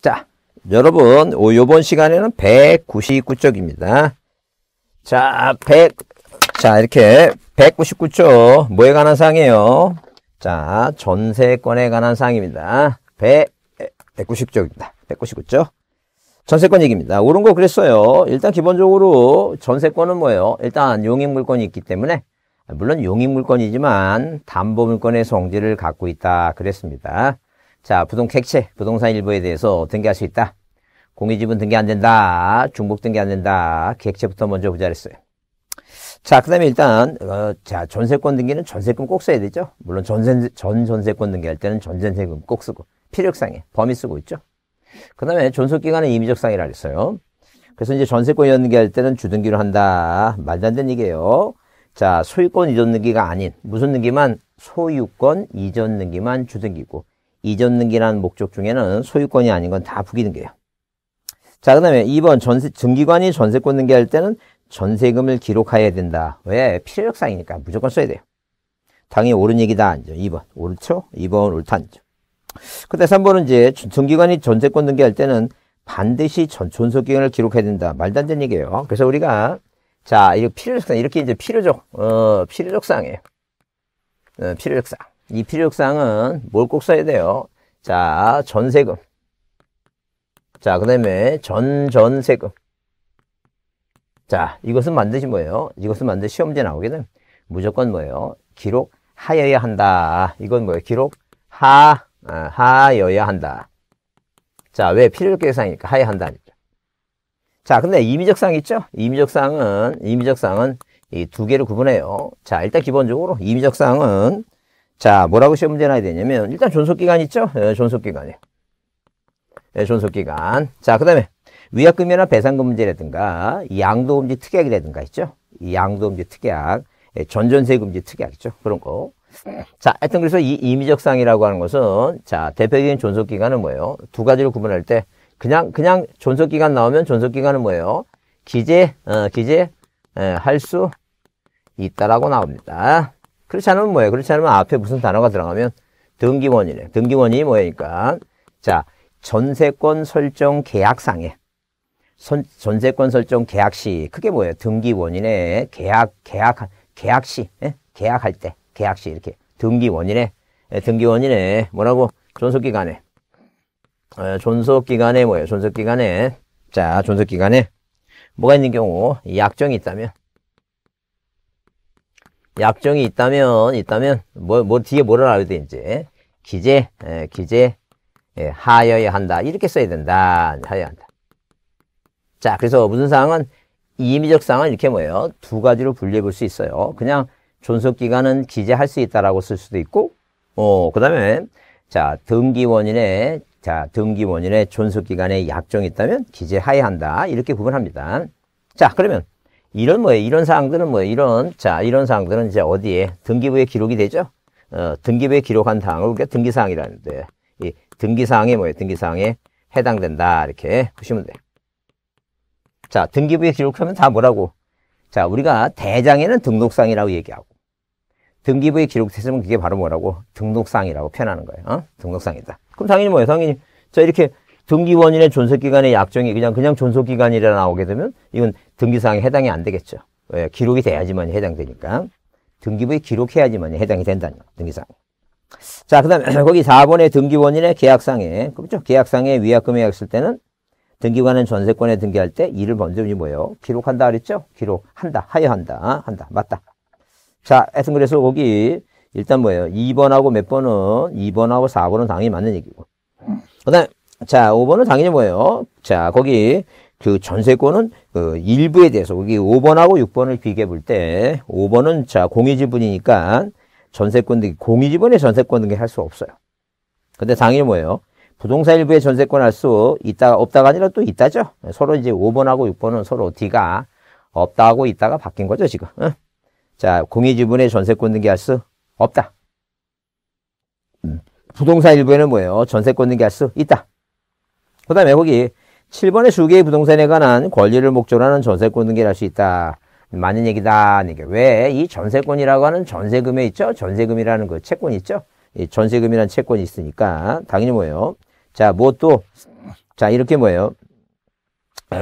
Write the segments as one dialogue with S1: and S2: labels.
S1: 자, 여러분, 요번 시간에는 199쪽입니다. 자, 100, 자, 이렇게 199쪽, 뭐에 관한 사항이에요 자, 전세권에 관한 사항입니다1 9 9쪽입니다 199쪽. 전세권 얘기입니다. 옳은 거 그랬어요. 일단 기본적으로 전세권은 뭐예요? 일단 용인물권이 있기 때문에 물론 용인물권이지만 담보물권의 성질을 갖고 있다 그랬습니다. 자, 부동 객체, 부동산 일부에 대해서 등기할 수 있다. 공유지분 등기 안 된다. 중복 등기 안 된다. 객체부터 먼저 보자 그랬어요. 자, 그 다음에 일단, 어, 자, 전세권 등기는 전세금 꼭 써야 되죠. 물론 전세, 전 전세권 등기할 때는 전세금 꼭 쓰고, 필력상해 범위 쓰고 있죠. 그 다음에 존속기간은 임의적상이라 그랬어요. 그래서 이제 전세권 이전 연기할 때는 주등기로 한다. 말도 안 되는 얘기예요. 자, 소유권 이전 등기가 아닌, 무슨 등기만? 소유권 이전 등기만 주등기고, 이전 등기라는 목적 중에는 소유권이 아닌 건 다 부기 등기예요. 자, 그 다음에 2번 전세, 증기관이 전세권 등기할 때는 전세금을 기록해야 된다. 왜? 필요력상이니까 무조건 써야 돼요. 당연히 옳은 얘기다. 아니 2번. 옳죠? 2번 옳다. 그다 3번은 이제 증기관이 전세권 등기할 때는 반드시 전, 존속기간을 기록해야 된다. 말도 안 되는 얘기예요. 그래서 우리가 자, 이거 필요적상, 이렇게 이제 필요적, 어, 필요적상이에요. 어, 필요적상. 이 필요사항은 뭘 꼭 써야 돼요? 자, 전세금. 자, 그 다음에 전전세금. 자, 이것은 만드신 뭐예요? 이것은 만드시시험에 나오게 되면 무조건 뭐예요? 기록하여야 한다. 이건 뭐예요? 기록하, 아, 하여야 한다. 자, 왜 필요계상이니까 하여야 한다니까. 자, 근데 임의적상 사 있죠? 임의적사항은임의적사항은이 두 개를 구분해요. 자, 일단 기본적으로 임의적사항은 자, 뭐라고 시험 문제 나야 되냐면 일단 존속기간 있죠? 예, 존속기간이요. 에 예, 존속기간. 자, 그 다음에 위약금이나 배상금 문제라든가 양도금지 특약이라든가 있죠? 이 양도금지 특약, 예, 전전세금지 특약 있죠? 그런 거. 자, 하여튼 그래서 이 임의적상이라고 하는 것은 자, 대표적인 존속기간은 뭐예요? 두 가지로 구분할 때 그냥 그냥 존속기간 나오면 존속기간은 뭐예요? 기재, 어, 기재 예, 할수 있다라고 나옵니다. 그렇지 않으면 뭐예요? 그렇지 않으면 앞에 무슨 단어가 들어가면 등기원이래. 등기원이 뭐니까 예 자, 전세권 설정 계약상에 손, 전세권 설정 계약 시 그게 뭐예요? 등기원인의 계약 계약 계약 시 예? 계약할 때 계약 시 이렇게 등기원인의 예, 등기원인의 뭐라고 존속기간에 예, 존속기간에 뭐예요? 존속기간에 자 존속기간에 뭐가 있는 경우 약정이 있다면 약정이 있다면 있다면 뭐, 뭐 뒤에 뭐를 알아야 돼 이제 기재 예, 기재 예, 하여야 한다 이렇게 써야 된다 하여야 한다 자 그래서 무슨 상황은 임의적 상황은 이렇게 뭐예요 두 가지로 분리해 볼 수 있어요 그냥 존속기간은 기재할 수 있다라고 쓸 수도 있고 어그 다음에 자 등기 원인의자 등기 원인의존속기간에 약정이 있다면 기재하여야 한다 이렇게 구분합니다 자 그러면 이런 뭐예요? 이런 사항들은 뭐예요? 이런 자 이런 사항들은 이제 어디에 등기부에 기록이 되죠? 어, 등기부에 기록한 사항을 우리가 등기사항이라는데 이등기사항에 뭐예요? 등기사항에 해당된다 이렇게 보시면 돼. 자 등기부에 기록하면 다 뭐라고? 자 우리가 대장에는 등록상이라고 얘기하고 등기부에 기록됐으면 그게 바로 뭐라고? 등록상이라고 표현하는 거예요. 어? 등록상이다 그럼 당연히 뭐예요? 당연히 자 이렇게 등기원인의 존속기간의 약정이 그냥 그냥 존속기간이라 나오게 되면 이건 등기사항에 해당이 안 되겠죠. 왜? 예, 기록이 돼야지만 해당되니까. 등기부에 기록해야지만 해당이 된다는 등기사항. 자, 그 다음에 거기 4번의 등기원인의 계약상에, 그렇죠? 계약상에 위약금에 했을 때는 등기관은 전세권에 등기할 때 이를 먼저지 뭐예요? 기록한다 그랬죠? 기록한다, 하여한다, 한다, 맞다. 자, 하여튼 그래서 거기 일단 뭐예요? 2번하고 몇 번은 2번하고 4번은 당연히 맞는 얘기고. 그 다음에 자, 5번은 당연히 뭐예요? 자, 거기 그 전세권은 그 일부에 대해서 여기 5번하고 6번을 비교해 볼 때 5번은 자 공유지분이니까 전세권 등 공유지분의 전세권 등기 할 수 없어요. 근데 당연히 뭐예요? 부동산 일부의 전세권 할 수 있다 없다가 아니라 또 있다죠. 서로 이제 5번하고 6번은 서로 뒤가 없다고 있다가 바뀐 거죠 지금. 응? 자 공유지분의 전세권 등기 할 수 없다. 음, 부동산 일부에는 뭐예요? 전세권 등기 할 수 있다. 그 다음에 거기 7번의 주계의 부동산에 관한 권리를 목적으로 하는 전세권 등기를 할 수 있다. 많은 얘기다. 왜이 전세권이라고 하는 전세금에 있죠? 전세금이라는 그 채권이 있죠? 이 전세금이라는 채권이 있으니까 당연히 뭐예요? 자, 무엇도 뭐 자, 이렇게 뭐예요?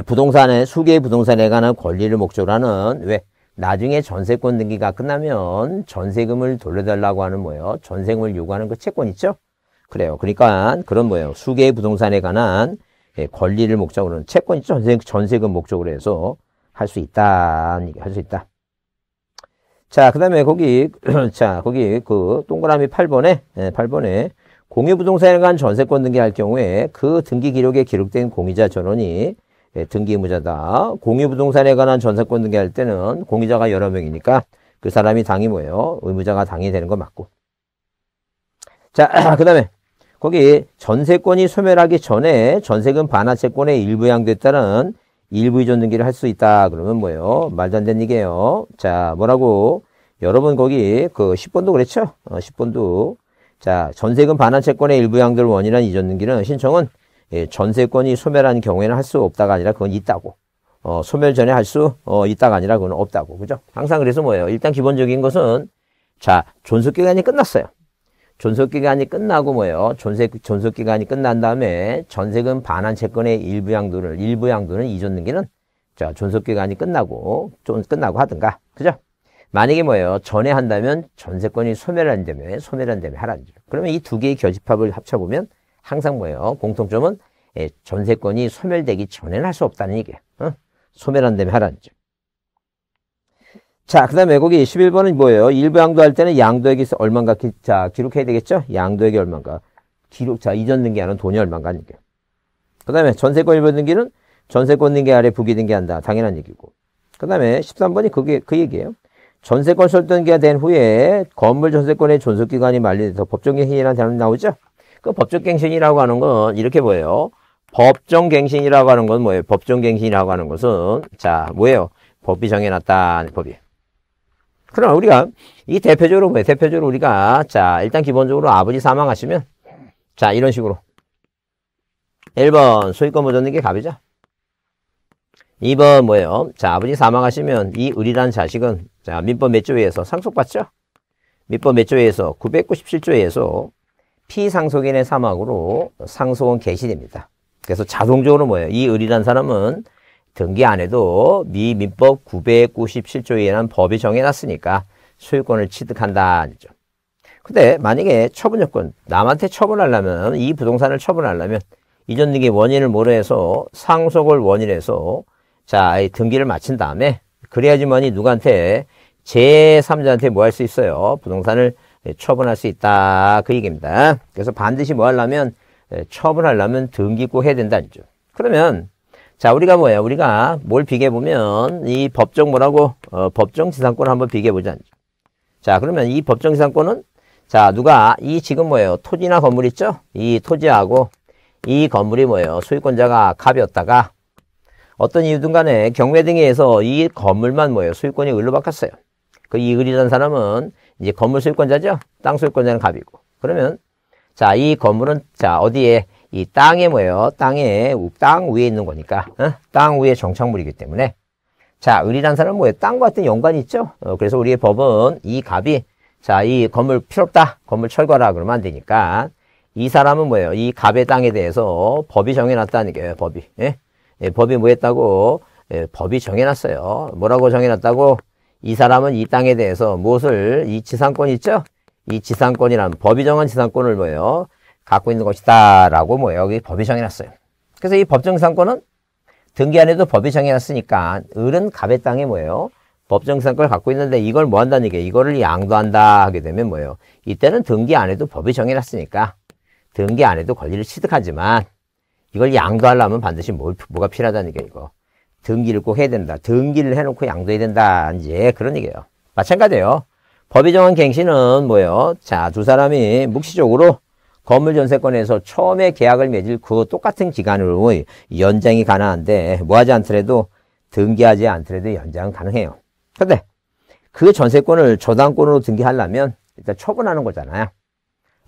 S1: 부동산에 수계의 부동산에 관한 권리를 목적으로 하는 왜 나중에 전세권 등기가 끝나면 전세금을 돌려달라고 하는 뭐예요? 전세금을 요구하는 그 채권 있죠? 그래요. 그러니까 그런 뭐예요? 수계의 부동산에 관한 예, 권리를 목적으로는 채권이 전세, 전세금 목적으로 해서 할 수 있다. 할수 있다. 자, 그 다음에 거기, 자, 거기 그 동그라미 8번에, 8번에 예, 공유부동산에 관한 전세권 등기할 경우에 그 등기 기록에 기록된 공유자 전원이 예, 등기 의무자다. 공유부동산에 관한 전세권 등기할 때는 공유자가 여러 명이니까 그 사람이 당이 뭐예요? 의무자가 당이 되는 거 맞고. 자, 그 다음에 거기 전세권이 소멸하기 전에 전세금 반환채권의 일부 양도했다는 일부 이전 등기를 할 수 있다. 그러면 뭐예요? 말도 안 되는 얘기예요. 자, 뭐라고? 여러분 거기 그 10번도 그랬죠? 어, 10번도. 자, 전세금 반환채권의 일부 양도를 원인한 이전 등기는 신청은 예, 전세권이 소멸한 경우에는 할 수 없다가 아니라 그건 있다고. 어, 소멸 전에 할 수 어, 있다가 아니라 그건 없다고. 그죠? 항상 그래서 뭐예요? 일단 기본적인 것은 자, 존속 기간이 끝났어요. 존속 기간이 끝나고 뭐예요? 존세, 존속 기간이 끝난 다음에 전세금 반환 채권의 일부 양도를 일부 양도는 이전 등기는 자, 존속 기간이 끝나고 좀 끝나고 하든가. 그죠? 만약에 뭐예요? 전에 한다면 전세권이 소멸한다면 소멸한다면 하라는 거죠. 그러면 이 두 개의 결집합을 합쳐 보면 항상 뭐예요? 공통점은 예, 전세권이 소멸되기 전에는 할 수 없다는 얘기예요. 어? 소멸한다면 하라는 거죠. 자, 그 다음에 거기 21번은 뭐예요? 일부 양도할 때는 양도액에서 얼만가, 기, 자, 기록해야 되겠죠? 양도액이 얼만가. 기록, 자, 이전 등기하는 돈이 얼만가 하는 얘기예요. 그 다음에 전세권 일부 등기는 전세권 등기 아래 부기 등기한다. 당연한 얘기고. 그 다음에 13번이 그게, 그 얘기예요. 전세권 설등기가 된 후에 건물 전세권의 존속기간이 만료돼서 법정갱신이라는 단어 나오죠? 그 법정갱신이라고 하는 건 이렇게 보여요. 법정갱신이라고 하는 건 뭐예요? 법정갱신이라고 하는 것은, 자, 뭐예요? 법이 정해놨다. 법이. 그러나 우리가 이 대표적으로 뭐예요? 대표적으로 우리가 자 일단 기본적으로 아버지 사망하시면 자 이런 식으로 1번 소유권 보존된 게 갑이죠. 2번 뭐예요? 자 아버지 사망하시면 이 을이란 자식은 자 민법 몇 조에서 상속받죠? 민법 몇 조에서 997조에서 피상속인의 사망으로 상속은 개시됩니다. 그래서 자동적으로 뭐예요? 이 을이란 사람은 등기 안에도 미 민법 997조에 관한 법이 정해놨으니까 소유권을 취득한다. 죠 근데 만약에 처분 요건 남한테 처분하려면 이 부동산을 처분하려면 이전 등기 원인을 모르 해서 상속을 원인 해서 자, 등기를 마친 다음에 그래야지만이 누구한테 제3자한테 뭐 할 수 있어요? 부동산을 처분할 수 있다. 그 얘기입니다. 그래서 반드시 뭐 하려면 처분하려면 등기 꼭 해야 된다는 점. 그러면 자, 우리가 뭐예요? 우리가 뭘 비교해 보면 이 법정 뭐라고 어, 법정 지상권을 한번 비교해 보자. 자, 그러면 이 법정 지상권은 자, 누가 이 지금 뭐예요? 토지나 건물 있죠? 이 토지하고 이 건물이 뭐예요? 소유권자가 갑이었다가 어떤 이유든 간에 경매 등에 의해서 이 건물만 뭐예요? 소유권이 을로 바꿨어요. 그 이을이라는 사람은 이제 건물 소유권자죠? 땅 소유권자는 갑이고. 그러면 자, 이 건물은 자, 어디에 이 땅에 뭐예요? 땅에 땅 위에 있는 거니까 어? 땅 위에 정착물이기 때문에 자을이는 사람은 뭐예요? 땅과 같은 연관이 있죠? 어, 그래서 우리의 법은 이 갑이 자 이 건물 필요 없다 건물 철거라 그러면 안 되니까 이 사람은 뭐예요? 이 갑의 땅에 대해서 법이 정해놨다는 게 법이 예? 예, 법이 뭐 했다고? 예, 법이 정해놨어요. 뭐라고 정해놨다고? 이 사람은 이 땅에 대해서 무엇을 이 지상권 있죠? 이 지상권이란 법이 정한 지상권을 뭐예요? 갖고 있는 것이다 라고 뭐 여기 법이 정해놨어요. 그래서 이 법정상권은 등기 안에도 법이 정해놨으니까 을은 갑의 땅에 뭐예요? 법정상권을 갖고 있는데 이걸 뭐 한다는 게 이거를 양도한다 하게 되면 뭐예요? 이때는 등기 안에도 법이 정해놨으니까 등기 안에도 권리를 취득하지만 이걸 양도하려면 반드시 뭐, 뭐가 필요하다는 게 이거 등기를 꼭 해야 된다. 등기를 해놓고 양도해야 된다. 이제 그런 얘기예요. 마찬가지예요. 법이 정한 갱신은 뭐예요? 자, 두 사람이 묵시적으로 건물 전세권에서 처음에 계약을 맺을 그 똑같은 기간으로의 연장이 가능한데 뭐 하지 않더라도 등기하지 않더라도 연장은 가능해요. 근데 그 전세권을 저당권으로 등기하려면 일단 처분하는 거잖아요.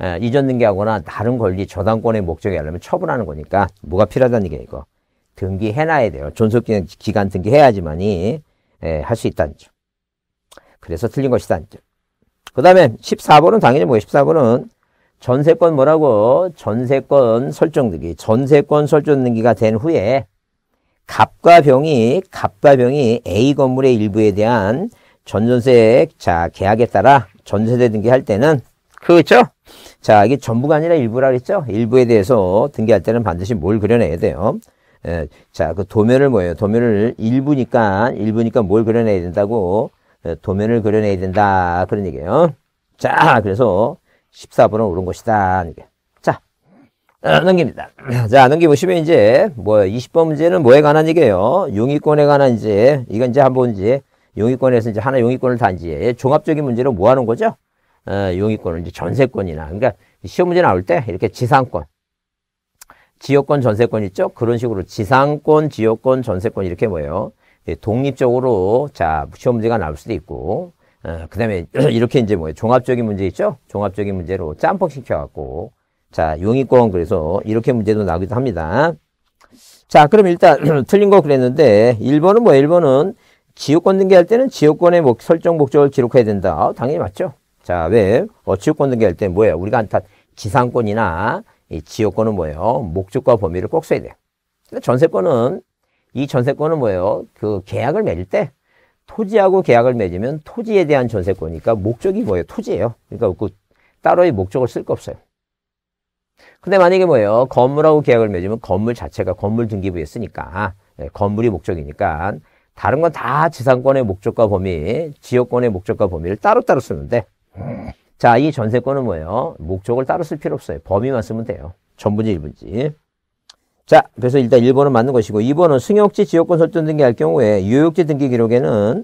S1: 예, 이전 등기하거나 다른 권리 저당권의 목적이 하려면 처분하는 거니까 뭐가 필요하다는 얘기예 이거 등기해놔야 돼요 존속기간 등기해야지만이 예, 할 수 있다는 점 그래서 틀린 것이다 그 다음에 14번은 당연히 뭐예요 14번은 전세권 뭐라고? 전세권 설정등기. 전세권 설정등기가 된 후에 갑과 병이 갑과 병이 A 건물의 일부에 대한 전전세 자 계약에 따라 전세대 등기할 때는 그렇죠? 자 이게 전부가 아니라 일부라 그랬죠? 일부에 대해서 등기할 때는 반드시 뭘 그려내야 돼요? 예, 자그 도면을 뭐예요? 도면을 일부니까 일부니까 뭘 그려내야 된다고 예, 도면을 그려내야 된다 그런 얘기예요. 자 그래서 14번은 옳은 것이다. 이게. 자, 어, 넘깁니다. 자, 넘기보시면 이제 뭐 20번 문제는 뭐에 관한 얘기예요? 용의권에 관한 이제 이건 이제 한 번 이제 용의권에서 이제 하나 용의권을 단지 종합적인 문제로 뭐 하는 거죠? 어, 용의권을 이제 전세권이나 그러니까 시험 문제 나올 때 이렇게 지상권 지역권 전세권 있죠? 그런 식으로 지상권, 지역권, 전세권 이렇게 뭐예요? 독립적으로 자 시험 문제가 나올 수도 있고 어, 그 다음에 이렇게 이제 뭐 종합적인 문제 있죠? 종합적인 문제로 짬뽕 시켜갖고 자 용의권 그래서 이렇게 문제도 나오기도 합니다. 자 그럼 일단 틀린 거 그랬는데 1번은 뭐 1번은 지역권 등기할 때는 지역권의 목, 설정 목적을 기록해야 된다. 아, 당연히 맞죠. 자 왜? 어, 지역권 등기할 때 뭐예요? 우리가 한타 지상권이나 이 지역권은 뭐예요? 목적과 범위를 꼭 써야 돼요. 전세권은 이 전세권은 뭐예요? 그 계약을 맺을 때 토지하고 계약을 맺으면 토지에 대한 전세권이니까 목적이 뭐예요? 토지예요. 그러니까 그 따로의 목적을 쓸 거 없어요. 근데 만약에 뭐예요? 건물하고 계약을 맺으면 건물 자체가 건물 등기부에 쓰니까 네, 건물이 목적이니까 다른 건 다 지상권의 목적과 범위, 지역권의 목적과 범위를 따로따로 쓰는데 자, 이 전세권은 뭐예요? 목적을 따로 쓸 필요 없어요. 범위만 쓰면 돼요. 전분지, 일분지. 자, 그래서 일단 1번은 맞는 것이고 2번은 승용지 지역권 설정 등기할 경우에 유효역지 등기 기록에는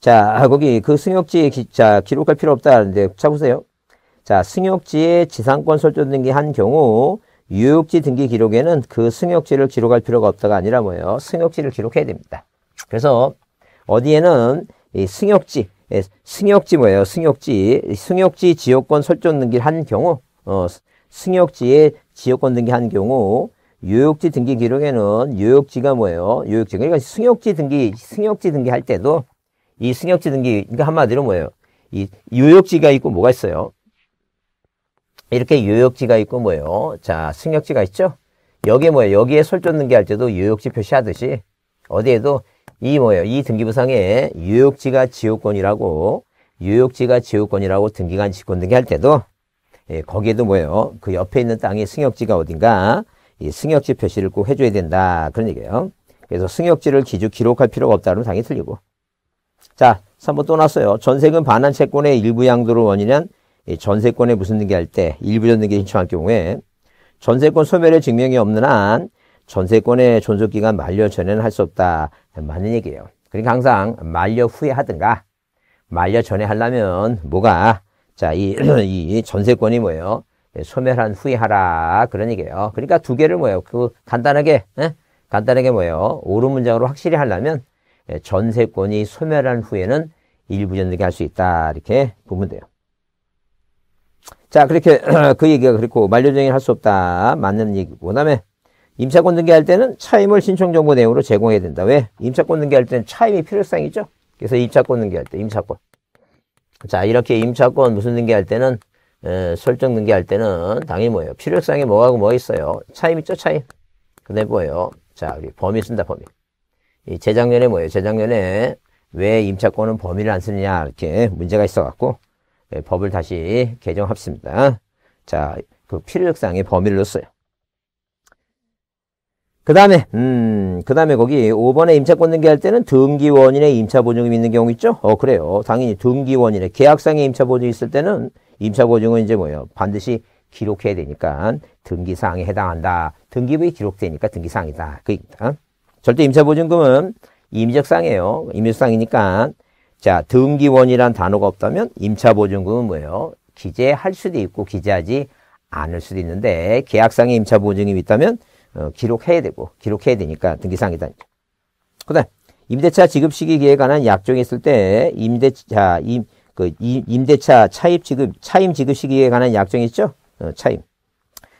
S1: 자, 아, 거기 그승용지 기, 자, 기록할 필요 없다는데 찾으세요. 자, 승용지에 지상권 설정 등기한 경우 유효역지 등기 기록에는 그 승용지를 기록할 필요가 없다가 아니라 뭐예요? 승용지를 기록해야 됩니다. 그래서 어디에는 이 승용지, 예, 승용지 뭐예요? 승용지, 승용지 지역권 설정 등기한 경우 어, 승용지에 지역권 등기한 경우 요역지 등기 기록에는 요역지가 뭐예요? 요역지. 그러니까 승역지 등기, 승역지 등기 할 때도 이 승역지 등기, 그러니까 한마디로 뭐예요? 이 요역지가 있고 뭐가 있어요? 이렇게 요역지가 있고 뭐예요? 자, 승역지가 있죠? 여기에 뭐예요? 여기에 솔전 등기할 때도 요역지 표시하듯이 어디에도 이 뭐예요? 이 등기부상에 요역지가 지역권이라고 요역지가 지역권이라고 등기관 지권 등기할 때도 예, 거기에도 뭐예요? 그 옆에 있는 땅이 승역지가 어딘가 이 승역지 표시를 꼭 해줘야 된다. 그런 얘기예요. 그래서 승역지를 기주 기록할 필요가 없다는 당이 틀리고. 자, 3번 또 났어요. 전세금 반환 채권의 일부 양도로 원인한 전세권에 무슨 등기할 때 일부 전등기 신청할 경우에 전세권 소멸의 증명이 없는 한 전세권의 존속기간 만료 전에는 할 수 없다. 맞는 얘기예요. 그러니까 항상 만료 후에 하든가 만료 전에 하려면 뭐가 자, 이, 이 전세권이 뭐예요? 예, 소멸한 후에 하라 그런 얘기예요. 그러니까 두 개를 뭐예요? 그 간단하게 에? 예? 간단하게 뭐예요? 옳은 문장으로 확실히 하려면 예, 전세권이 소멸한 후에는 일부전득이 할수 있다 이렇게 보면 돼요. 자 그렇게 그 얘기가 그렇고 만료정인 할수 없다 맞는 얘기고 그다음에 임차권 등기할 때는 차임을 신청 정보 내용으로 제공해야 된다. 왜? 임차권 등기할 때는 차임이 필요성이죠. 그래서 임차권 등기할 때 임차권. 자 이렇게 임차권 무슨 등기할 때는 예, 설정 등기할 때는 당연히 뭐예요? 필요성에 뭐하고 뭐 있어요? 차임 있죠? 차임. 근데 뭐예요? 자, 우리 범위 쓴다, 범위. 이 재작년에 뭐예요? 재작년에 왜 임차권은 범위를 안 쓰느냐 이렇게 문제가 있어갖고 네, 법을 다시 개정합시다. 자, 그필요상의 범위를 넣었어요. 그 다음에, 음, 그 다음에 거기 5번에 임차권 등기할 때는 등기원인의 임차보증금 있는 경우 있죠? 어, 그래요. 당연히 등기원인의 계약상의 임차보증이 있을 때는 임차보증은 이제 뭐예요? 반드시 기록해야 되니까 등기사항에 해당한다. 등기부에 기록되니까 등기사항이다. 그입니다. 절대 임차보증금은 임적상이에요. 임적상이니까 자 등기원이란 단어가 없다면 임차보증금은 뭐예요? 기재할 수도 있고 기재하지 않을 수도 있는데 계약상에 임차보증이 있다면 어, 기록해야 되고 기록해야 되니까 등기사항이다. 그다음 임대차 지급 시기에 관한 약정이 있을 때 임대차 임그 임대차 차입 지급 차임 지급 시기에 관한 약정이 있죠. 어, 차임.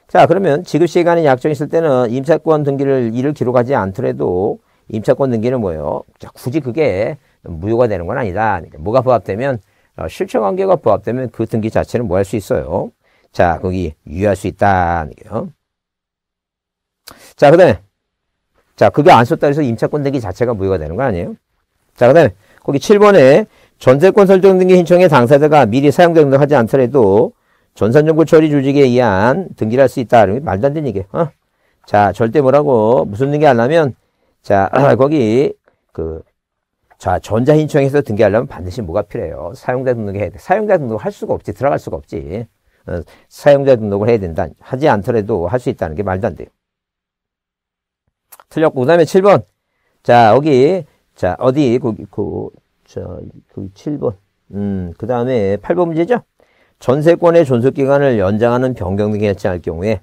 S1: 자 그러면 지급 시기에 관한 약정이 있을 때는 임차권 등기를 이를 기록하지 않더라도 임차권 등기는 뭐예요? 자, 굳이 그게 무효가 되는 건 아니다. 그러니까 뭐가 부합되면 어, 실체관계가 부합되면 그 등기 자체는 뭐 할 수 있어요? 자 거기 유효할 수 있다. 자 그다음에 자 그게 안 썼다 해서 임차권 등기 자체가 무효가 되는 거 아니에요? 자 그다음에 거기 7번에 전세권 설정 등기 신청의 당사자가 미리 사용 등록하지 않더라도 전산정보 처리 조직에 의한 등기를 할 수 있다. 말도 안 되는 얘기예 어? 자, 절대 뭐라고 무슨 등기 하려면 자, 아. 거기 그 자, 전자 신청해서 등기하려면 반드시 뭐가 필요해요? 사용자 등록을 해야 돼. 사용자 등록을 할 수가 없지. 들어갈 수가 없지. 어, 사용자 등록을 해야 된다. 하지 않더라도 할 수 있다는 게 말도 안 돼요. 틀렸고 그 다음에 7번. 자, 여기 자, 어디 그, 그 자, 거기 7번. 음, 그 다음에 8번 문제죠. 전세권의 존속기간을 연장하는 변경 등에 대할 경우에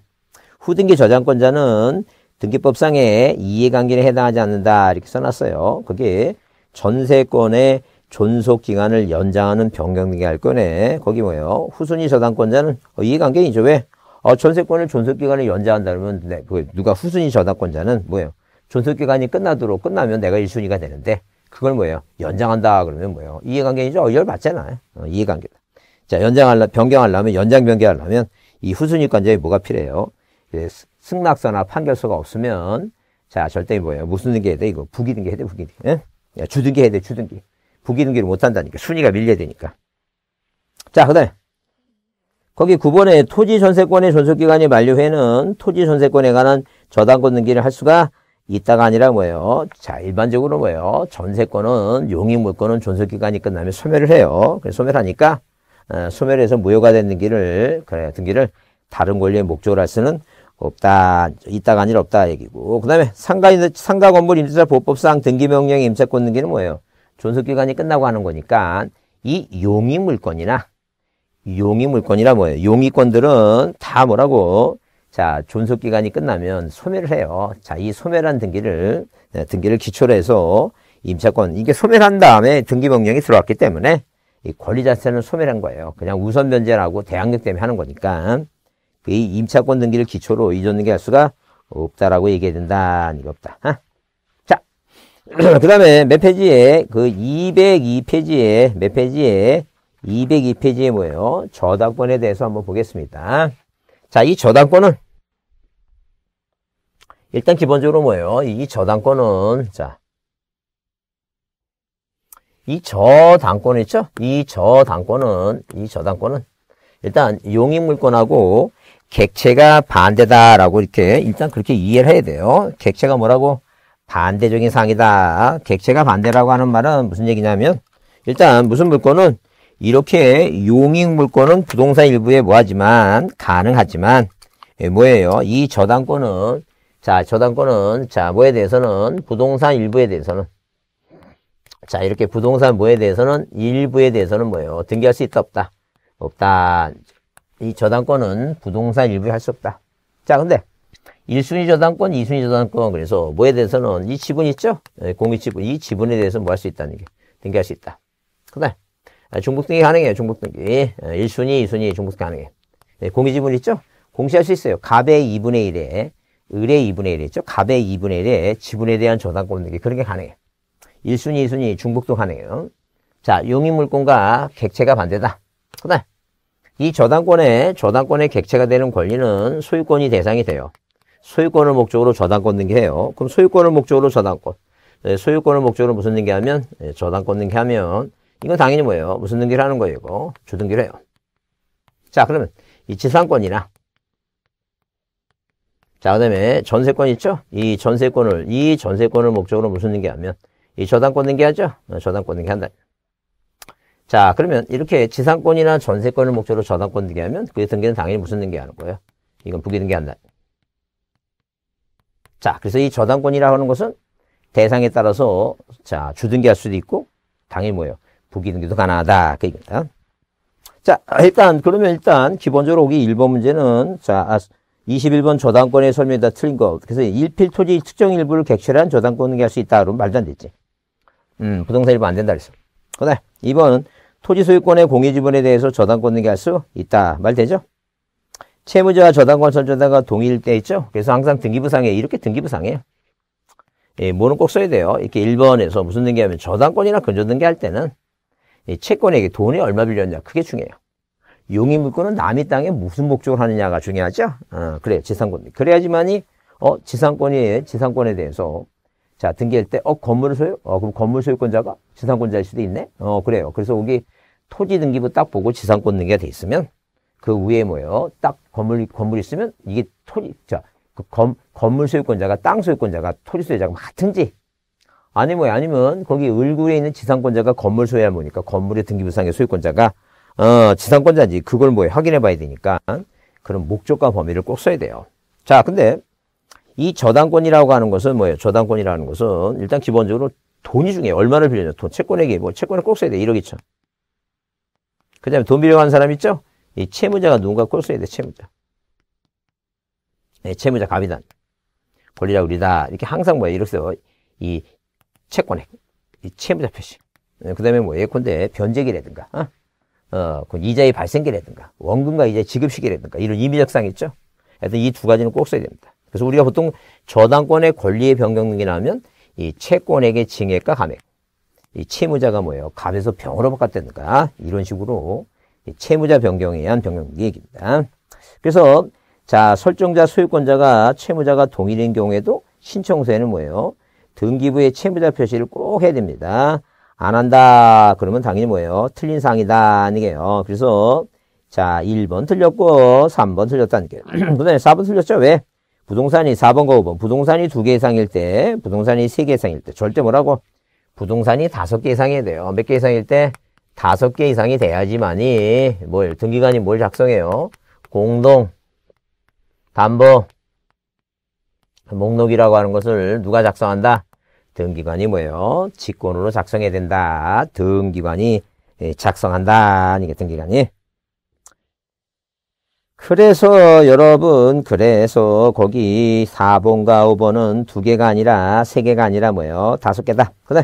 S1: 후등기 저장권자는 등기법상의 이해관계에 해당하지 않는다 이렇게 써놨어요. 그게 전세권의 존속기간을 연장하는 변경 등기 할 거네. 거기 뭐예요? 후순위 저당권자는 어, 이해관계이죠. 왜? 어, 전세권을 존속기간을 연장한다면 그러 네, 그 누가 후순위 저당권자는 뭐예요? 존속기간이 끝나도록 끝나면 내가 1순위가 되는데 그걸 뭐예요? 연장한다 그러면 뭐예요? 이해관계이죠? 열받잖아요. 어, 이해관계다. 자, 연장할라 변경하려면 연장 변경하려면 이 후순위관자에 뭐가 필요해요? 승낙서나 판결서가 없으면 자, 절대 뭐예요? 무슨 등기해야 돼? 이거 부기등기 해야 돼, 부기등기. 예? 야, 주등기 해야 돼, 주등기. 부기등기를 못 한다니까. 순위가 밀려야 되니까. 자, 그다음에 거기 9번에 토지 전세권의 존속기간이 만료회는 토지 전세권에 관한 저당권 등기를 할 수가 이따가 아니라 뭐예요? 자, 일반적으로 뭐예요? 전세권은 용인물권은 존속기간이 끝나면 소멸을 해요. 그래서 소멸하니까 어, 소멸해서 무효가 된 등기를 그래 등기를 다른 권리의 목적으로 할 수는 없다. 이따가 아니라 없다 얘기고. 그다음에 상가 상가 건물 임대차 보법상 등기 명령 임차권 등기는 뭐예요? 존속 기간이 끝나고 하는 거니까 이용인물권이나용인물권이라 뭐예요? 용의권들은 다 뭐라고 자, 존속 기간이 끝나면 소멸을 해요. 자, 이소멸한 등기를 네, 등기를 기초로 해서 임차권 이게 소멸한 다음에 등기 명령이 들어왔기 때문에 이 권리 자체는 소멸한 거예요. 그냥 우선 변제라고 대항력 때문에 하는 거니까 이 임차권 등기를 기초로 이전 등기할 수가 없다라고 얘기해야 된다. 이거 없다. 아? 자, 그 다음에 몇 페이지에 그 202페이지에 몇 페이지에 202페이지에 뭐예요? 저당권에 대해서 한번 보겠습니다. 자, 이저당권은 일단 기본적으로 뭐예요? 이 저당권은 자, 이 저당권 있죠? 이 저당권은 이 저당권은 일단 용인물권하고 객체가 반대다라고 이렇게 일단 그렇게 이해를 해야 돼요. 객체가 뭐라고? 반대적인 상이다. 객체가 반대라고 하는 말은 무슨 얘기냐면 일단 무슨 물건은 이렇게 용익물권은 부동산 일부에 뭐하지만 가능하지만 예, 뭐예요? 이 저당권은 자, 저당권은, 자, 뭐에 대해서는, 부동산 일부에 대해서는, 자, 이렇게 부동산 뭐에 대해서는, 일부에 대해서는 뭐예요? 등기할 수 있다, 없다? 없다. 이 저당권은 부동산 일부에 할 수 없다. 자, 근데, 1순위 저당권, 2순위 저당권, 그래서 뭐에 대해서는, 이 지분 있죠? 예, 공유지분, 이 지분에 대해서 뭐 할 수 있다는 게, 등기할 수 있다. 그 다음, 아, 중복등기 가능해요, 중복등기. 1순위, 예, 2순위 중복등기 가능해 예, 공유지분 있죠? 공시할 수 있어요. 갑의 2분의 1에 을의 2분의 1이죠. 갑의 2분의 1에 지분에 대한 저당권 등기 그런 게 가능해요. 1순위, 2순위 중복도 가능해요. 자, 용인물권과 객체가 반대다. 그다음 이저당권에 저당권의 객체가 되는 권리는 소유권이 대상이 돼요. 소유권을 목적으로 저당권 등기해요. 그럼 소유권을 목적으로 저당권. 네, 소유권을 목적으로 무슨 등기하면 네, 저당권 등기하면 이건 당연히 뭐예요? 무슨 등기를 하는 거예요, 이거? 주등기를 해요. 자, 그러면 이 지상권이나 자, 그 다음에 전세권 있죠? 이 전세권을, 이 전세권을 목적으로 무슨 등기하면 이 저당권 등기하죠? 어, 저당권 등기한다. 자, 그러면 이렇게 지상권이나 전세권을 목적으로 저당권 등기하면 그 등기는 당연히 무슨 등기하는 거예요? 이건 부기 등기한다. 자, 그래서 이 저당권이라고 하는 것은 대상에 따라서 자, 주등기할 수도 있고 당연히 뭐예요? 부기 등기도 가능하다. 그 얘기입니다. 자, 일단 그러면 일단 기본적으로 오기 1번 문제는 자, 아, 21번 저당권의 설명이 다 틀린 거. 그래서 일필 토지 특정 일부를 객체로한 저당권 등기할 수 있다. 그러면 말도 안 됐지. 음, 부동산 일부 안 된다 그랬어. 그다 2번은 토지 소유권의 공유지분에 대해서 저당권 등기할 수 있다. 말 되죠? 채무자와 저당권 선정자가 동일돼 있죠? 그래서 항상 등기부상에 이렇게 등기부상해 예, 뭐는 꼭 써야 돼요. 이렇게 1번에서 무슨 등기하면 저당권이나 근저등기할 때는 채권에게 돈이 얼마 빌렸냐. 그게 중요해요. 용의 물건은 남의 땅에 무슨 목적을 하느냐가 중요하죠. 어, 아, 그래 지상권. 그래야지만이 어 지상권이 지상권에 대해서 자 등기할 때어 건물을 소유. 어 그럼 건물 소유권자가 지상권자일 수도 있네. 어 그래요. 그래서 여기 토지 등기부 딱 보고 지상권 등기가 돼 있으면 그 위에 뭐예요? 딱 건물 건물 있으면 이게 토지 자그 건물 소유권자가 땅 소유권자가 토지 소유자가 같은지 아니면 아니면 거기 을구에 있는 지상권자가 건물 소유한 거니까 건물의 등기부상의 소유권자가 어, 지상권자인지 그걸 뭐 확인해 봐야 되니까 그런 목적과 범위를 꼭 써야 돼요. 자, 근데 이 저당권이라고 하는 것은 뭐예요? 저당권이라는 것은 일단 기본적으로 돈이 중요해요. 얼마를 빌려줘? 돈, 채권에게 뭐 채권을 꼭 써야 돼. 1억 2천. 그 다음에 돈 빌려간 사람 있죠? 이 채무자가 누군가 꼭 써야 돼. 채무자. 네, 채무자 갑이단. 권리자 우리다. 이렇게 항상 뭐예요? 이렇게 해서 이 채권액, 이 채무자 표시. 네, 그 다음에 뭐 예컨대 변제기라든가. 어? 어, 그 이자의 발생기라든가 원금과 이자의 지급 시기라든가 이런 임의적 사항 있죠. 하여튼 이 두 가지는 꼭 써야 됩니다. 그래서 우리가 보통 저당권의 권리의 변경 등이 나오면 이채권에게 증액과 감액, 이 채무자가 뭐예요? 감에서 병으로 바꿨다든가 이런 식으로 이 채무자 변경에 의한 변경 등의 얘기입니다. 그래서 자 설정자 소유권자가 채무자가 동일인 경우에도 신청서에는 뭐예요? 등기부에 채무자 표시를 꼭 해야 됩니다. 안 한다. 그러면 당연히 뭐예요? 틀린 사항이다. 아니게요. 그래서 자 1번 틀렸고 3번 틀렸다는 게. 그 다음에 4번 틀렸죠. 왜? 부동산이 4번과 5번. 뭐 부동산이 2개 이상일 때, 부동산이 3개 이상일 때 절대 뭐라고? 부동산이 5개 이상이 돼요. 몇 개 이상일 때? 5개 이상이 돼야지만이 뭘 등기관이 뭘 작성해요? 공동 담보 목록이라고 하는 것을 누가 작성한다? 등기관이 뭐예요? 직권으로 작성해야 된다. 등기관이 예, 작성한다. 이게 등기관이. 그래서 여러분 그래서 거기 4번과 5번은 두 개가 아니라 세 개가 아니라 뭐예요? 다섯 개다. 그래.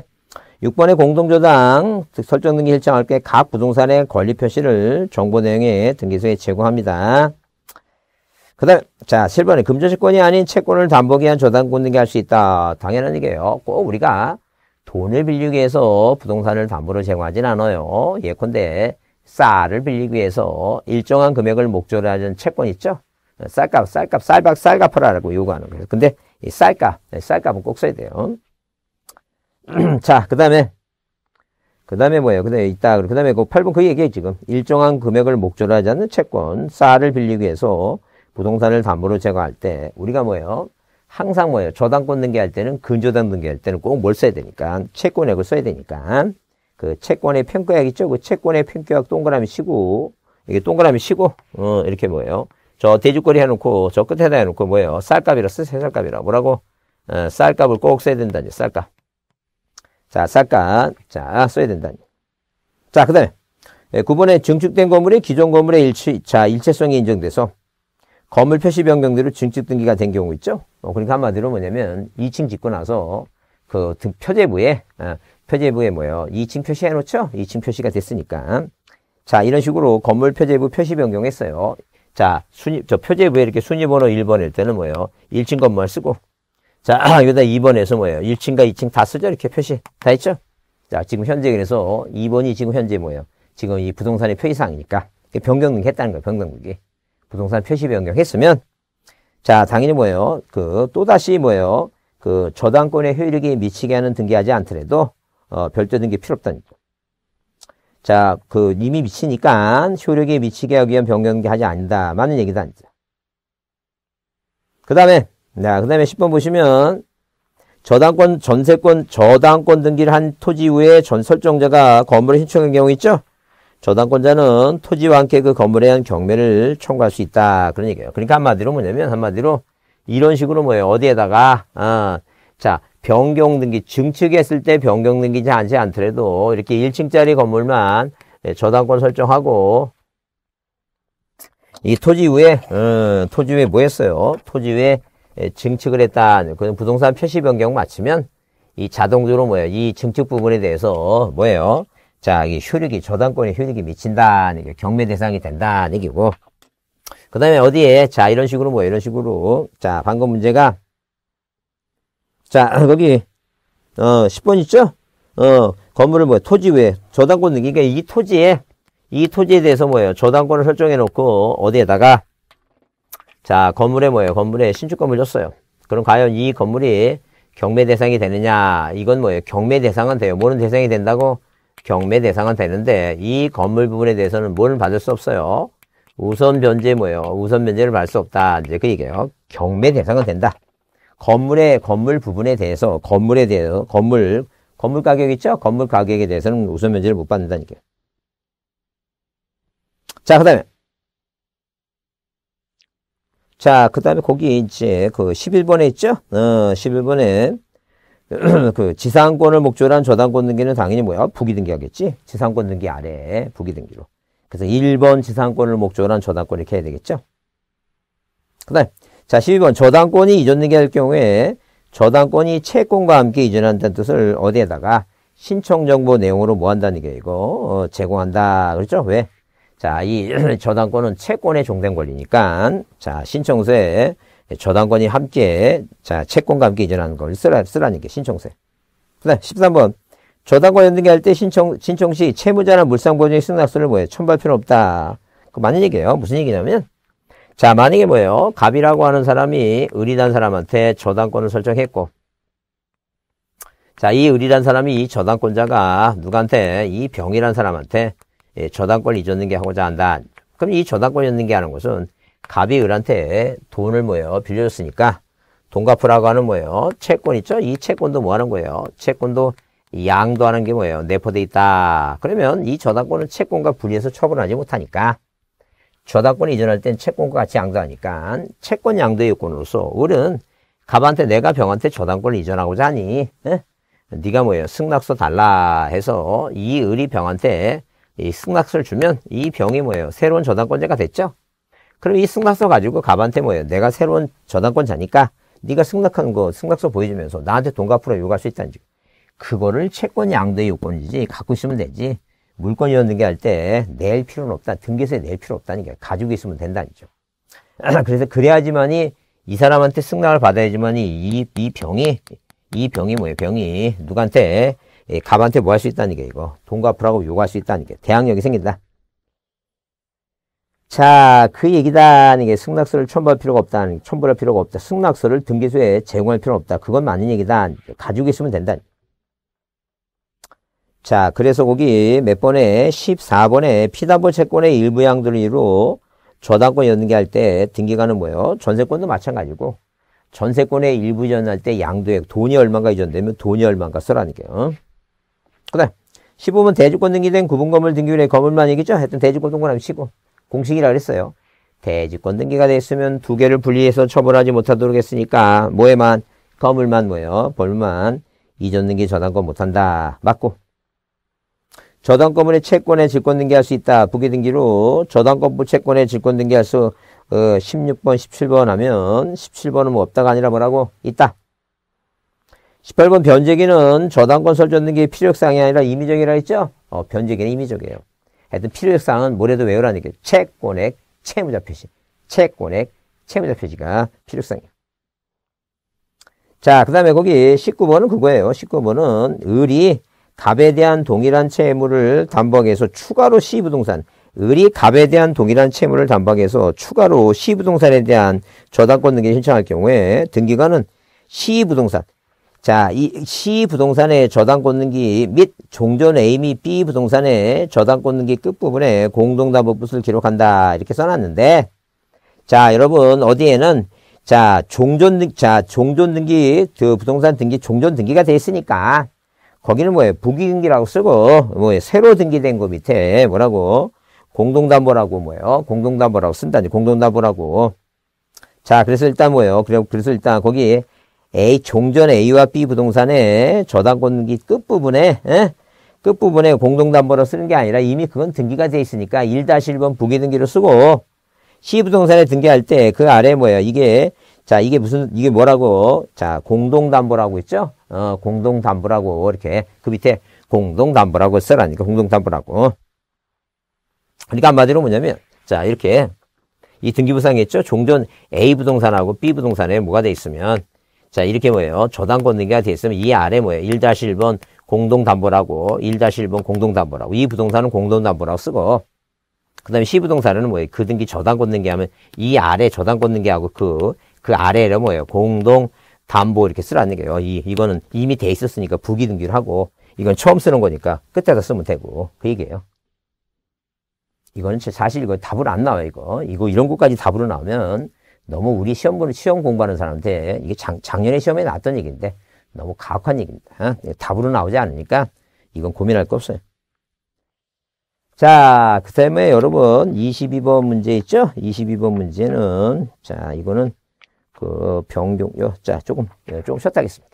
S1: 6번의 공동조당 설정등기 일정할 때 각 부동산의 권리 표시를 정보 내용의 등기소에 제공합니다. 그 다음, 자, 7번에 금전채권이 아닌 채권을 담보기한 저당권등기 할수 있다. 당연한 얘기예요. 꼭 우리가 돈을 빌리기 위해서 부동산을 담보로 제공하진 않아요. 예컨대 쌀을 빌리기 위해서 일정한 금액을 목적으로 하는 채권 있죠? 쌀값, 쌀값, 쌀박, 쌀값을 하라고 요구하는 거예요. 근데 이 쌀값, 네, 쌀값은 꼭 써야 돼요. 자, 그 다음에, 그 다음에 뭐예요? 그 다음에 있다. 그 다음에 그 8번 그 얘기예요, 지금. 일정한 금액을 목적으로 하지 않는 채권, 쌀을 빌리기 위해서 부동산을 담보로 제거할 때 우리가 뭐예요? 항상 뭐예요? 저당권 등기할 때는 근저당 등기할 때는 꼭 뭘 써야 되니까 채권액을 써야 되니까 그 채권의 평가액 있죠? 그 채권의 평가액 동그라미 치고 이게 동그라미 치고 어, 이렇게 뭐예요? 저 대주거리 해놓고 저 끝에다 해놓고 뭐예요? 쌀값이라 쓰 쌀값이라 뭐라고? 어, 쌀값을 꼭 써야 된다니 쌀값. 자 쌀값 자 써야 된다니. 자그 다음에 예, 9번에 증축된 건물의 기존 건물의 일치, 자, 일체성이 인정돼서 건물 표시 변경대로 증축 등기가 된 경우 있죠. 어, 그러니까 한마디로 뭐냐면 2층 짓고 나서 그 등, 표제부에 어, 표제부에 뭐예요? 2층 표시해 놓죠. 2층 표시가 됐으니까 자 이런 식으로 건물 표제부 표시 변경했어요. 자 순위 저 표제부에 이렇게 순위번호 1번일 때는 뭐예요? 1층 건물 쓰고 자 여기다 2번에서 뭐예요? 1층과 2층 다 쓰죠. 이렇게 표시 다 했죠. 자 지금 현재 그래서 2번이 지금 현재 뭐예요? 지금 이 부동산의 표시사항이니까 변경 등기 했다는 거예요. 변경 등기. 부동산 표시 변경했으면 자 당연히 뭐예요? 그 또다시 뭐예요? 그 저당권의 효력이 미치게 하는 등기하지 않더라도 어, 별도 등기 필요 없다니까. 자, 그 이미 미치니까 효력이 미치게 하기 위한 변경하지 않는다. 많은 얘기다. 그 다음에, 자, 그 다음에 10번 보시면 저당권, 전세권, 저당권 등기를 한 토지 후에 전 설정자가 건물을 신청한 경우 있죠? 저당권자는 토지와 함께 그 건물에 대한 경매를 청구할 수 있다. 그런 얘기예요. 그러니까 한마디로 뭐냐면 한마디로 이런 식으로 뭐예요. 어디에다가 아, 자 변경등기 증축했을 때 변경등기지 않지 않더라도 이렇게 1층짜리 건물만 예, 저당권 설정하고 이 토지 위에 음, 토지 위에 뭐 했어요? 토지 위에 예, 증축을 했다. 그건 부동산 표시 변경 맞추면 이 자동적으로 뭐예요? 이 증축 부분에 대해서 뭐예요? 자, 이 효력이 저당권의 효력이 미친다는 게 경매 대상이 된다는 얘기고. 그 다음에 어디에, 자, 이런 식으로 뭐, 이런 식으로. 자, 방금 문제가, 자, 거기, 어, 10번 있죠? 어, 건물을 뭐, 토지 외, 저당권 등기, 그러니까 이 토지에, 이 토지에 대해서 뭐예요? 저당권을 설정해 놓고, 어디에다가, 자, 건물에 뭐예요? 건물에 신축건물 줬어요. 그럼 과연 이 건물이 경매 대상이 되느냐? 이건 뭐예요? 경매 대상은 돼요. 모는 대상이 된다고 경매 대상은 되는데 이 건물 부분에 대해서는 뭘 받을 수 없어요. 우선 변제 뭐예요? 우선 변제를 받을 수 없다. 이제 그 얘기예요. 경매 대상은 된다. 건물의 건물 부분에 대해서 건물에 대해서 건물 건물 가격 있죠? 건물 가격에 대해서는 우선 면제를 못 받는다니까요. 자, 그 다음에. 자, 그 다음에 거기 이제 그 11번에 있죠? 어, 11번에 그 지상권을 목적으로 한 저당권 등기는 당연히 뭐야? 부기 등기하겠지? 지상권 등기 아래에 부기 등기로. 그래서 1번 지상권을 목적으로 한 저당권 이렇게 해야 되겠죠? 그 다음, 자, 12번. 저당권이 이전 등기할 경우에 저당권이 채권과 함께 이전한다는 뜻을 어디에다가 신청 정보 내용으로 뭐 한다는 게 이거 어, 제공한다. 그렇죠? 왜? 자, 이 저당권은 채권의 종된 권리니까 자, 신청서에 예, 저당권이 함께 자 채권과 함께 이전하는 걸 쓰라, 쓰라는 게 신청세. 그 다음 13번 저당권 연등기할 때 신청, 신청 시 채무자나 물상보증의 승낙수를 뭐예요? 첨부할 필요 없다. 그 맞는 얘기예요. 무슨 얘기냐면 자 만약에 뭐예요? 갑이라고 하는 사람이 을이란 사람한테 저당권을 설정했고 자, 이 을이란 사람이 이 저당권자가 누구한테 이 병이란 사람한테 예, 저당권 이전 등기하고자 한다. 그럼 이 저당권 이 등기하는 것은 갑이 을한테 돈을 뭐예요? 빌려줬으니까 돈 갚으라고 하는 뭐예요? 채권 있죠? 이 채권도 뭐 하는 거예요? 채권도 양도하는 게 뭐예요? 내포돼 있다. 그러면 이 저당권은 채권과 분리해서 처분하지 못하니까 저당권을 이전할 땐 채권과 같이 양도하니까 채권 양도의 요건으로서 을은 갑한테 내가 병한테 저당권을 이전하고자 하니 에? 예? 네가 뭐예요? 승낙서 달라 해서 이 을이 병한테 이 승낙서를 주면 이 병이 뭐예요? 새로운 저당권자가 됐죠? 그럼 이 승낙서 가지고 갑한테 뭐예요? 내가 새로운 저당권자니까 네가 승낙한 거 승낙서 보여주면서 나한테 돈갚으러 요구할 수 있다는 지 그거를 채권 양도의 요건이지 갖고 있으면 되지 물건이원 등기할 때 낼 필요는 없다 등기소에 낼 필요 없다는 게 가지고 있으면 된다니죠 는 그래서 그래야지만이 이 사람한테 승낙을 받아야지만이 이, 이 병이 이 병이 뭐예요 병이 누구한테 예, 갑한테 뭐 할 수 있다는 게 이거 돈 갚으라고 요구할 수 있다는 게 대항력이 생긴다 자, 그 얘기다. 이게 승낙서를 첨부할 필요가 없다. 첨부할 필요가 없다. 승낙서를 등기소에 제공할 필요는 없다. 그건 맞는 얘기다. 가지고 있으면 된다. 자, 그래서 거기 몇 번에 14번에 피담보 채권의 일부 양들로 저당권 연기할 때 등기가는 뭐예요? 전세권도 마찬가지고 전세권의 일부 전할 때 양도액 돈이 얼마가 이전되면 돈이 얼마가 쓰라는 게요. 어? 그다음 15번 대주권 등기된 구분 건물 등기율의 건물만 얘기죠. 하여튼 대주권 동그라미 치고 공식이라 그랬어요. 대지권 등기가 돼 있으면 두 개를 분리해서 처벌하지 못하도록 했으니까 뭐에만 건물만 뭐예요? 벌만 이전 등기 저당권 못한다. 맞고 저당권의 채권에 직권 등기할 수 있다. 부기 등기로 저당권부 채권에 직권 등기할 수 어, 16번, 17번 하면 17번은 뭐 없다가 아니라 뭐라고? 있다. 18번 변제기는 저당권 설정 등기 의 필요성이 아니라 임의적이라 했죠? 어, 변제기는 임의적이에요. 하여튼 필요사항은 뭐래도 외우라는 얘기죠. 채권액, 채무자 표시. 채권액, 채무자 표시가 필요사이에요 자, 그 다음에 거기 19번은 그거예요. 19번은 을이 갑에 대한 동일한 채무를 담보해서 추가로 시부동산, 을이 갑에 대한 동일한 채무를 담보해서 추가로 시부동산에 대한 저당권 등기 신청할 경우에 등기관은 시부동산, 자, 이 C 부동산의 저당 꽂는기 및 종전 A 및 B 부동산의 저당 꽂는기 끝부분에 공동담보붓을 기록한다. 이렇게 써놨는데, 자, 여러분, 어디에는, 자, 종전, 등, 자, 종전 등기, 그 부동산 등기, 종전 등기가 돼 있으니까, 거기는 뭐예요? 부기등기라고 쓰고, 뭐, 예요 새로 등기된 거 밑에 뭐라고? 공동담보라고 뭐예요? 공동담보라고 쓴다니, 공동담보라고. 자, 그래서 일단 뭐예요? 그래서 일단 거기 A 종전 A와 B 부동산의 저당 권기 끝부분에 에? 예? 끝부분에 공동담보로 쓰는 게 아니라 이미 그건 등기가 돼 있으니까 1-1번 부기등기로 쓰고 C 부동산에 등기할 때 그 아래 뭐예요? 이게 자 이게 무슨 이게 뭐라고 자 공동담보라고 있죠? 어 공동담보라고 이렇게 그 밑에 공동담보라고 쓰라니까 공동담보라고 그러니까 한마디로 뭐냐면 자 이렇게 이 등기부상에 있죠? 종전 A 부동산하고 B 부동산에 뭐가 돼 있으면 자, 이렇게 뭐예요? 저당 권리가 됐으면 이 아래 뭐예요? 1-1번 공동담보라고, 1-1번 공동담보라고. 이 부동산은 공동담보라고 쓰고, 그 다음에 시부동산은 뭐예요? 그 등기 저당 권리기 하면 이 아래 저당 권리기하고 그, 그 아래를 뭐예요? 공동담보 이렇게 쓰라는 거예요. 이, 이거는 이미 돼 있었으니까 부기등기를 하고, 이건 처음 쓰는 거니까 끝에다 쓰면 되고, 그 얘기예요. 이거는 사실 이거 답으로 안 나와요, 이거. 이거 이런 것까지 답으로 나오면 너무 우리 시험 보는 시험 공부하는 사람한테 이게 작, 작년에 시험에 나왔던 얘기인데 너무 가혹한 얘기입니다. 어? 답으로 나오지 않으니까 이건 고민할 거 없어요. 자, 그 다음에 여러분 22번 문제 있죠? 22번 문제는 자, 이거는 그 변경요. 자, 조금 예, 조금 쉬었다 하겠습니다.